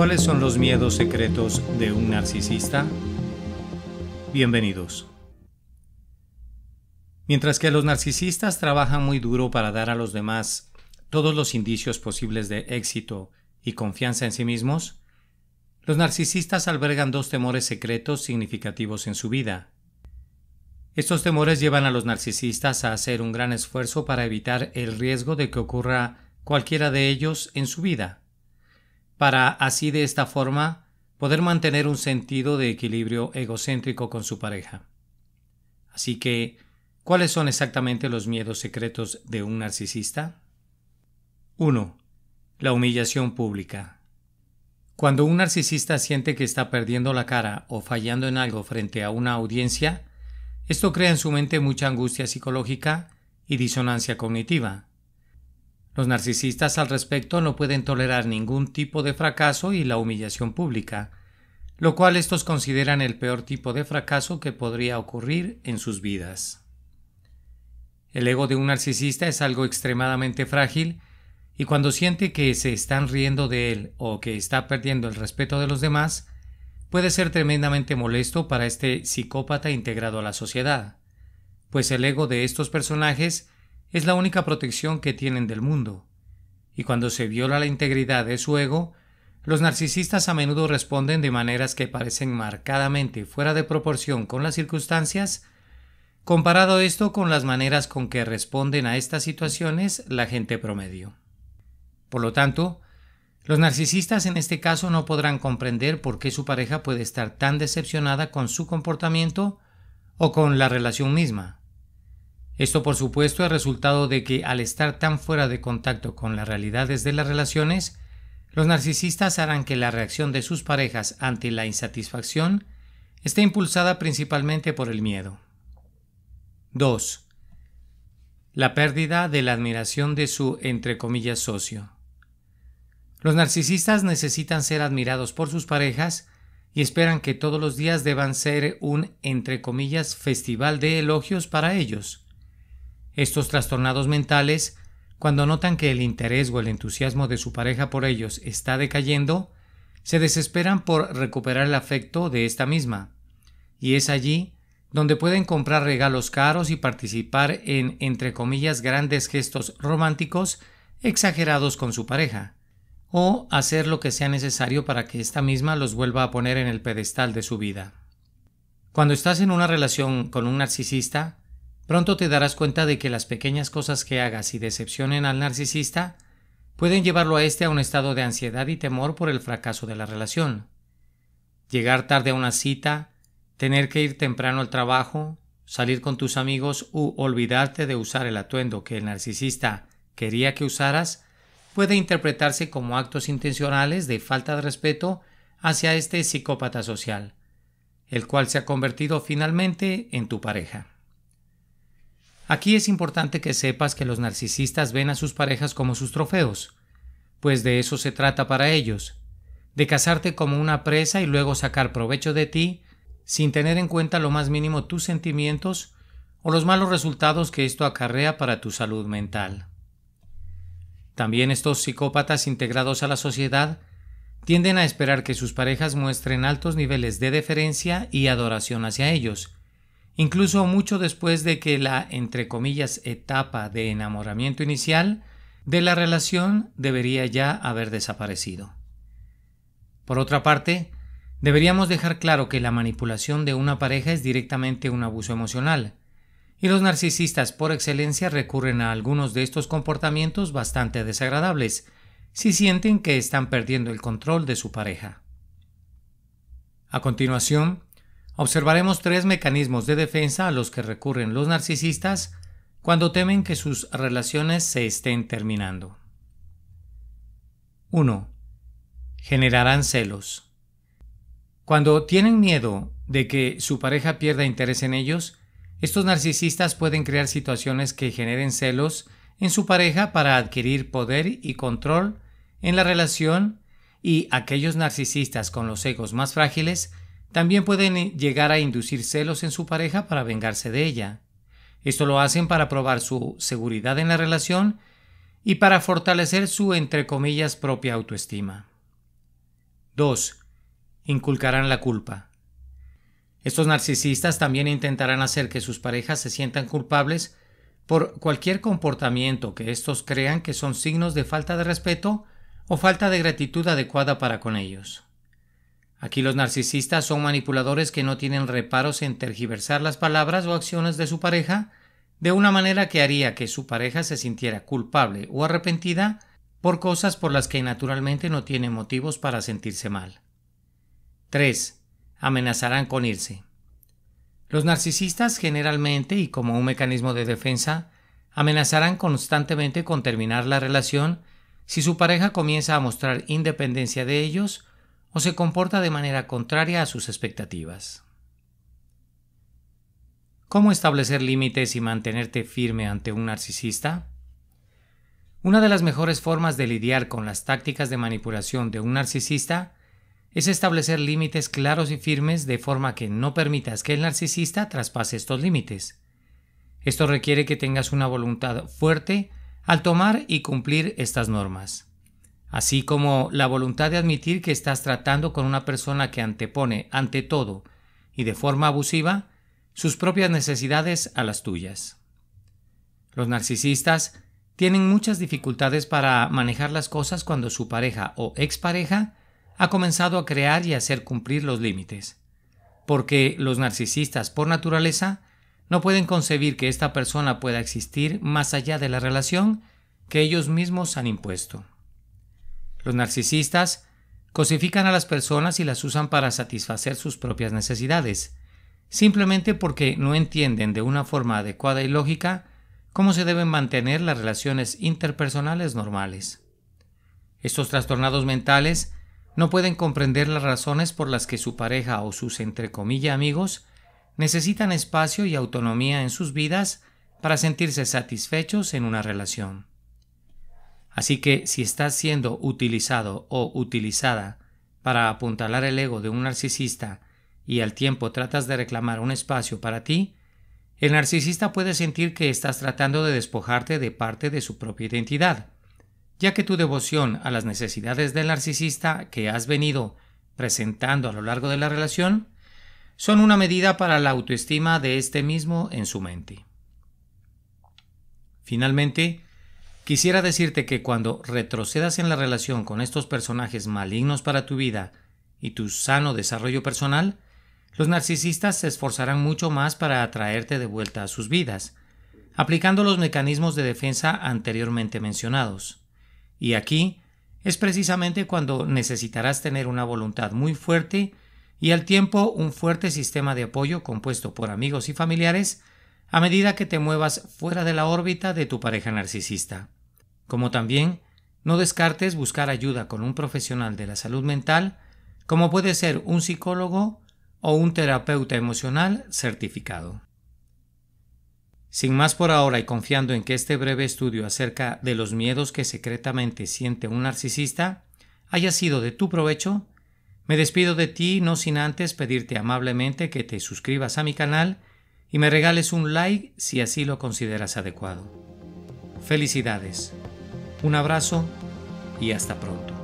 ¿Cuáles son los miedos secretos de un narcisista? Bienvenidos. Mientras que los narcisistas trabajan muy duro para dar a los demás todos los indicios posibles de éxito y confianza en sí mismos, los narcisistas albergan dos temores secretos significativos en su vida. Estos temores llevan a los narcisistas a hacer un gran esfuerzo para evitar el riesgo de que ocurra cualquiera de ellos en su vida para así de esta forma poder mantener un sentido de equilibrio egocéntrico con su pareja. Así que, ¿cuáles son exactamente los miedos secretos de un narcisista? 1. La humillación pública. Cuando un narcisista siente que está perdiendo la cara o fallando en algo frente a una audiencia, esto crea en su mente mucha angustia psicológica y disonancia cognitiva, los narcisistas al respecto no pueden tolerar ningún tipo de fracaso y la humillación pública, lo cual estos consideran el peor tipo de fracaso que podría ocurrir en sus vidas. El ego de un narcisista es algo extremadamente frágil y cuando siente que se están riendo de él o que está perdiendo el respeto de los demás, puede ser tremendamente molesto para este psicópata integrado a la sociedad, pues el ego de estos personajes es la única protección que tienen del mundo. Y cuando se viola la integridad de su ego, los narcisistas a menudo responden de maneras que parecen marcadamente fuera de proporción con las circunstancias. Comparado esto con las maneras con que responden a estas situaciones la gente promedio. Por lo tanto, los narcisistas en este caso no podrán comprender por qué su pareja puede estar tan decepcionada con su comportamiento o con la relación misma. Esto por supuesto es resultado de que al estar tan fuera de contacto con las realidades de las relaciones, los narcisistas harán que la reacción de sus parejas ante la insatisfacción esté impulsada principalmente por el miedo. 2. La pérdida de la admiración de su entre comillas socio. Los narcisistas necesitan ser admirados por sus parejas y esperan que todos los días deban ser un entre comillas festival de elogios para ellos. Estos trastornados mentales, cuando notan que el interés o el entusiasmo de su pareja por ellos está decayendo, se desesperan por recuperar el afecto de esta misma. Y es allí donde pueden comprar regalos caros y participar en, entre comillas, grandes gestos románticos exagerados con su pareja, o hacer lo que sea necesario para que esta misma los vuelva a poner en el pedestal de su vida. Cuando estás en una relación con un narcisista, Pronto te darás cuenta de que las pequeñas cosas que hagas y decepcionen al narcisista pueden llevarlo a este a un estado de ansiedad y temor por el fracaso de la relación. Llegar tarde a una cita, tener que ir temprano al trabajo, salir con tus amigos u olvidarte de usar el atuendo que el narcisista quería que usaras puede interpretarse como actos intencionales de falta de respeto hacia este psicópata social, el cual se ha convertido finalmente en tu pareja. Aquí es importante que sepas que los narcisistas ven a sus parejas como sus trofeos, pues de eso se trata para ellos, de casarte como una presa y luego sacar provecho de ti sin tener en cuenta lo más mínimo tus sentimientos o los malos resultados que esto acarrea para tu salud mental. También estos psicópatas integrados a la sociedad tienden a esperar que sus parejas muestren altos niveles de deferencia y adoración hacia ellos, Incluso mucho después de que la, entre comillas, etapa de enamoramiento inicial de la relación debería ya haber desaparecido. Por otra parte, deberíamos dejar claro que la manipulación de una pareja es directamente un abuso emocional, y los narcisistas por excelencia recurren a algunos de estos comportamientos bastante desagradables si sienten que están perdiendo el control de su pareja. A continuación, Observaremos tres mecanismos de defensa a los que recurren los narcisistas cuando temen que sus relaciones se estén terminando. 1. Generarán celos. Cuando tienen miedo de que su pareja pierda interés en ellos, estos narcisistas pueden crear situaciones que generen celos en su pareja para adquirir poder y control en la relación y aquellos narcisistas con los egos más frágiles también pueden eh, llegar a inducir celos en su pareja para vengarse de ella. Esto lo hacen para probar su seguridad en la relación y para fortalecer su entre comillas propia autoestima. 2. Inculcarán la culpa. Estos narcisistas también intentarán hacer que sus parejas se sientan culpables por cualquier comportamiento que estos crean que son signos de falta de respeto o falta de gratitud adecuada para con ellos. Aquí los narcisistas son manipuladores que no tienen reparos en tergiversar las palabras o acciones de su pareja de una manera que haría que su pareja se sintiera culpable o arrepentida por cosas por las que naturalmente no tiene motivos para sentirse mal. 3. Amenazarán con irse. Los narcisistas generalmente y como un mecanismo de defensa amenazarán constantemente con terminar la relación si su pareja comienza a mostrar independencia de ellos o se comporta de manera contraria a sus expectativas. ¿Cómo establecer límites y mantenerte firme ante un narcisista? Una de las mejores formas de lidiar con las tácticas de manipulación de un narcisista es establecer límites claros y firmes de forma que no permitas que el narcisista traspase estos límites. Esto requiere que tengas una voluntad fuerte al tomar y cumplir estas normas así como la voluntad de admitir que estás tratando con una persona que antepone, ante todo, y de forma abusiva, sus propias necesidades a las tuyas. Los narcisistas tienen muchas dificultades para manejar las cosas cuando su pareja o expareja ha comenzado a crear y hacer cumplir los límites, porque los narcisistas por naturaleza no pueden concebir que esta persona pueda existir más allá de la relación que ellos mismos han impuesto. Los narcisistas cosifican a las personas y las usan para satisfacer sus propias necesidades, simplemente porque no entienden de una forma adecuada y lógica cómo se deben mantener las relaciones interpersonales normales. Estos trastornados mentales no pueden comprender las razones por las que su pareja o sus entre comillas amigos necesitan espacio y autonomía en sus vidas para sentirse satisfechos en una relación. Así que si estás siendo utilizado o utilizada para apuntalar el ego de un narcisista y al tiempo tratas de reclamar un espacio para ti, el narcisista puede sentir que estás tratando de despojarte de parte de su propia identidad, ya que tu devoción a las necesidades del narcisista que has venido presentando a lo largo de la relación son una medida para la autoestima de este mismo en su mente. Finalmente, Quisiera decirte que cuando retrocedas en la relación con estos personajes malignos para tu vida y tu sano desarrollo personal, los narcisistas se esforzarán mucho más para atraerte de vuelta a sus vidas, aplicando los mecanismos de defensa anteriormente mencionados. Y aquí es precisamente cuando necesitarás tener una voluntad muy fuerte y al tiempo un fuerte sistema de apoyo compuesto por amigos y familiares a medida que te muevas fuera de la órbita de tu pareja narcisista. Como también, no descartes buscar ayuda con un profesional de la salud mental, como puede ser un psicólogo o un terapeuta emocional certificado. Sin más por ahora y confiando en que este breve estudio acerca de los miedos que secretamente siente un narcisista haya sido de tu provecho, me despido de ti no sin antes pedirte amablemente que te suscribas a mi canal y me regales un like si así lo consideras adecuado. Felicidades, un abrazo y hasta pronto.